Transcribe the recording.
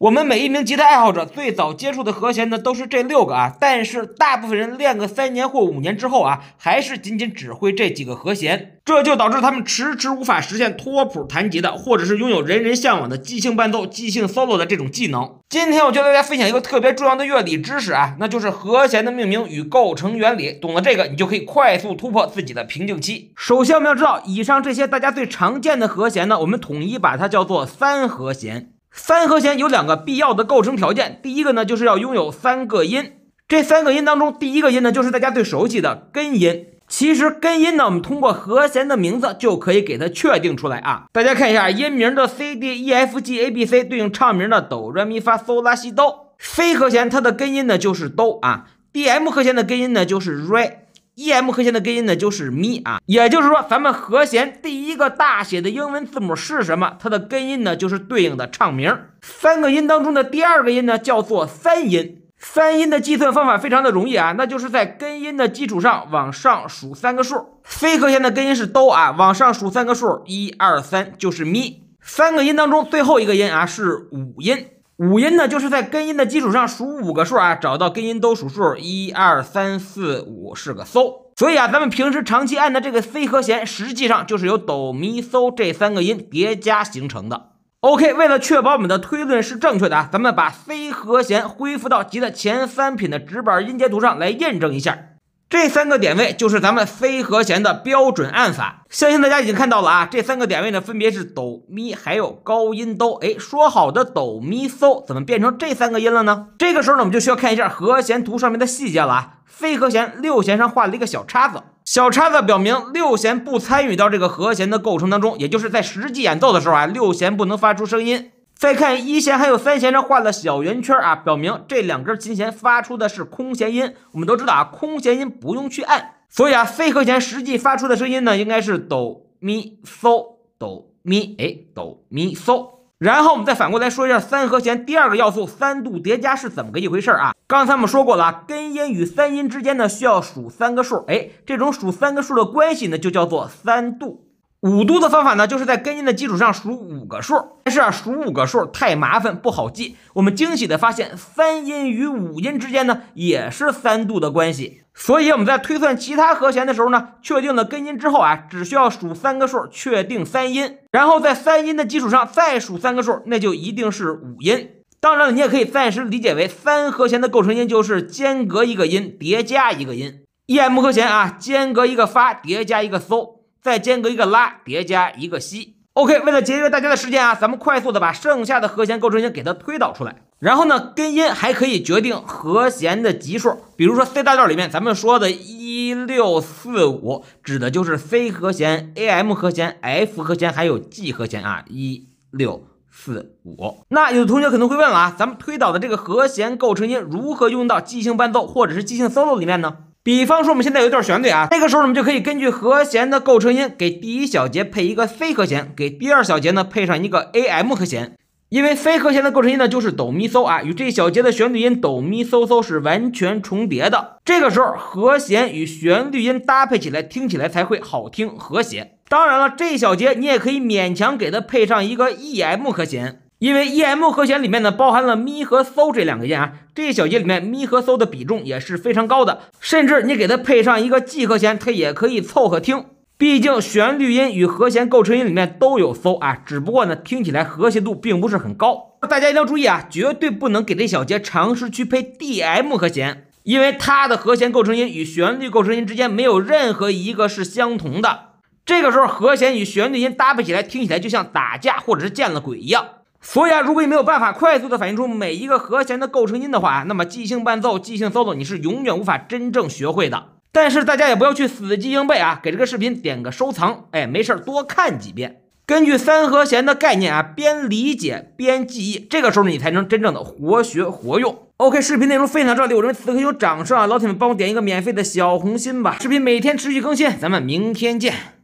我们每一名吉他爱好者最早接触的和弦呢，都是这六个啊。但是大部分人练个三年或五年之后啊，还是仅仅只会这几个和弦，这就导致他们迟迟无法实现托谱弹吉他，或者是拥有人人向往的即兴伴奏、即兴 solo 的这种技能。今天我教大家分享一个特别重要的乐理知识啊，那就是和弦的命名与构成原理。懂了这个，你就可以快速突破自己的瓶颈期。首先我们要知道，以上这些大家最常见的和弦呢，我们统一把它叫做三和弦。三和弦有两个必要的构成条件，第一个呢就是要拥有三个音，这三个音当中第一个音呢就是大家最熟悉的根音。其实根音呢，我们通过和弦的名字就可以给它确定出来啊。大家看一下音名的 C D E F G A B C，对应唱名的哆来咪发嗦拉西哆。C 和弦它的根音呢就是哆啊，D M 和弦的根音呢就是咪。E M 和弦的根音呢就是咪啊，也就是说咱们和弦第一个大写的英文字母是什么，它的根音呢就是对应的唱名。三个音当中的第二个音呢叫做三音，三音的计算方法非常的容易啊，那就是在根音的基础上往上数三个数。C 和弦的根音是哆啊，往上数三个数，一二三就是咪。三个音当中最后一个音啊是五音。五音呢，就是在根音的基础上数五个数啊，找到根音都数数，一二三四五是个 s 所以啊，咱们平时长期按的这个 C 和弦，实际上就是由哆、咪、嗦这三个音叠加形成的。OK，为了确保我们的推论是正确的啊，咱们把 C 和弦恢复到吉的前三品的指板音阶图上来验证一下。这三个点位就是咱们飞和弦的标准按法，相信大家已经看到了啊。这三个点位呢，分别是哆、咪，还有高音哆。哎，说好的哆、咪、嗦，怎么变成这三个音了呢？这个时候呢，我们就需要看一下和弦图上面的细节了啊。飞和弦六弦上画了一个小叉子，小叉子表明六弦不参与到这个和弦的构成当中，也就是在实际演奏的时候啊，六弦不能发出声音。再看一弦还有三弦上画了小圆圈儿啊，表明这两根琴弦发出的是空弦音。我们都知道啊，空弦音不用去按，所以啊，C 和弦实际发出的声音呢，应该是哆咪嗦哆咪哎哆咪嗦。然后我们再反过来说一下三和弦第二个要素三度叠加是怎么个一回事儿啊？刚才我们说过了啊，根音与三音之间呢，需要数三个数，哎，这种数三个数的关系呢，就叫做三度。五度的方法呢，就是在根音的基础上数五个数。但是啊，数五个数太麻烦，不好记。我们惊喜的发现，三音与五音之间呢，也是三度的关系。所以我们在推算其他和弦的时候呢，确定了根音之后啊，只需要数三个数，确定三音，然后在三音的基础上再数三个数，那就一定是五音。当然了，你也可以暂时理解为三和弦的构成音就是间隔一个音，叠加一个音。E M 和弦啊，间隔一个发，叠加一个搜。再间隔一个拉，叠加一个西。OK，为了节约大家的时间啊，咱们快速的把剩下的和弦构成音给它推导出来。然后呢，根音还可以决定和弦的级数。比如说 C 大调里面，咱们说的一六四五指的就是 C 和弦、A M 和弦、F 和弦还有 G 和弦啊，一六四五。那有的同学可能会问了啊，咱们推导的这个和弦构成音如何用到即兴伴奏或者是即兴 solo 里面呢？比方说我们现在有一段旋律啊，这个时候我们就可以根据和弦的构成音，给第一小节配一个 C 和弦，给第二小节呢配上一个 A M 和弦。因为 C 和弦的构成音呢就是哆咪嗦啊，与这小节的旋律音哆咪嗦嗦是完全重叠的。这个时候和弦与旋律音搭配起来听起来才会好听和谐。当然了，这一小节你也可以勉强给它配上一个 E M 和弦。因为 E M 和弦里面呢包含了咪和嗦这两个音啊，这小节里面咪和嗦的比重也是非常高的，甚至你给它配上一个 G 和弦，它也可以凑合听。毕竟旋律音与和弦构成音里面都有嗦啊，只不过呢听起来和谐度并不是很高。大家一定要注意啊，绝对不能给这小节尝试去配 D M 和弦，因为它的和弦构成音与旋律构成音之间没有任何一个是相同的。这个时候和弦与旋律音搭配起来听起来就像打架或者是见了鬼一样。所以啊，如果你没有办法快速的反映出每一个和弦的构成音的话那么即兴伴奏、即兴 solo 你是永远无法真正学会的。但是大家也不要去死记硬背啊，给这个视频点个收藏，哎，没事儿多看几遍。根据三和弦的概念啊，边理解边记忆，这个时候你才能真正的活学活用。OK，视频内容分享到这里，我认为此刻有掌声啊，老铁们帮我点一个免费的小红心吧。视频每天持续更新，咱们明天见。